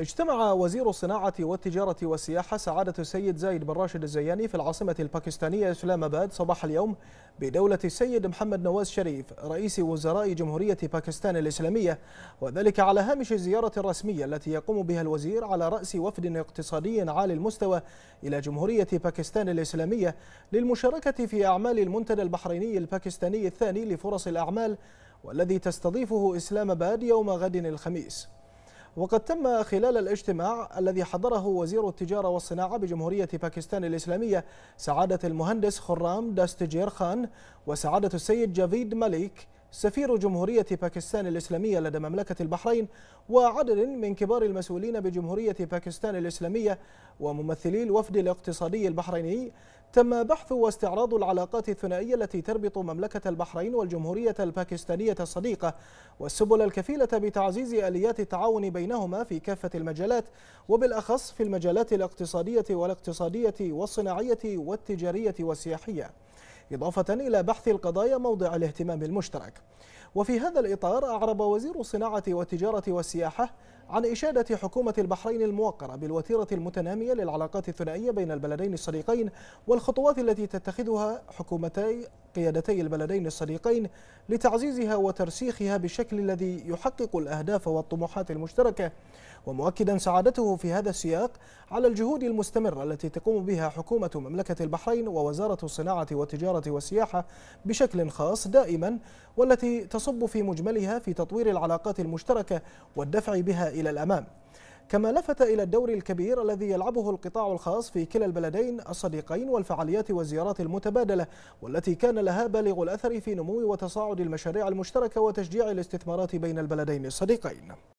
اجتمع وزير الصناعة والتجارة والسياحة سعادة السيد زايد بن راشد الزياني في العاصمة الباكستانية إسلام أباد صباح اليوم بدولة السيد محمد نواز شريف رئيس وزراء جمهورية باكستان الإسلامية وذلك على هامش الزيارة الرسمية التي يقوم بها الوزير على رأس وفد اقتصادي عالي المستوى إلى جمهورية باكستان الإسلامية للمشاركة في أعمال المنتدى البحريني الباكستاني الثاني لفرص الأعمال والذي تستضيفه إسلام أباد يوم غد الخميس وقد تم خلال الاجتماع الذي حضره وزير التجارة والصناعة بجمهورية باكستان الإسلامية سعادة المهندس خرام داستجير خان وسعادة السيد جافيد مليك سفير جمهورية باكستان الإسلامية لدى مملكة البحرين وعدد من كبار المسؤولين بجمهورية باكستان الإسلامية وممثلي الوفد الاقتصادي البحريني تم بحث واستعراض العلاقات الثنائية التي تربط مملكة البحرين والجمهورية الباكستانية الصديقة والسبل الكفيلة بتعزيز آليات التعاون بينهما في كافة المجالات وبالأخص في المجالات الاقتصادية والاقتصادية والصناعية والتجارية والسياحية إضافة إلى بحث القضايا موضع الاهتمام المشترك وفي هذا الإطار أعرب وزير الصناعة والتجارة والسياحة عن إشادة حكومة البحرين الموقرة بالوتيرة المتنامية للعلاقات الثنائية بين البلدين الصديقين والخطوات التي تتخذها حكومتي قيادتي البلدين الصديقين لتعزيزها وترسيخها بالشكل الذي يحقق الأهداف والطموحات المشتركة ومؤكدا سعادته في هذا السياق على الجهود المستمرة التي تقوم بها حكومة مملكة البحرين ووزارة الصناعة والتجارة والسياحة بشكل خاص دائما والتي تصب في مجملها في تطوير العلاقات المشتركة والدفع بها إلى الأمام كما لفت إلى الدور الكبير الذي يلعبه القطاع الخاص في كلا البلدين الصديقين والفعاليات والزيارات المتبادلة والتي كان لها بالغ الأثر في نمو وتصاعد المشاريع المشتركة وتشجيع الاستثمارات بين البلدين الصديقين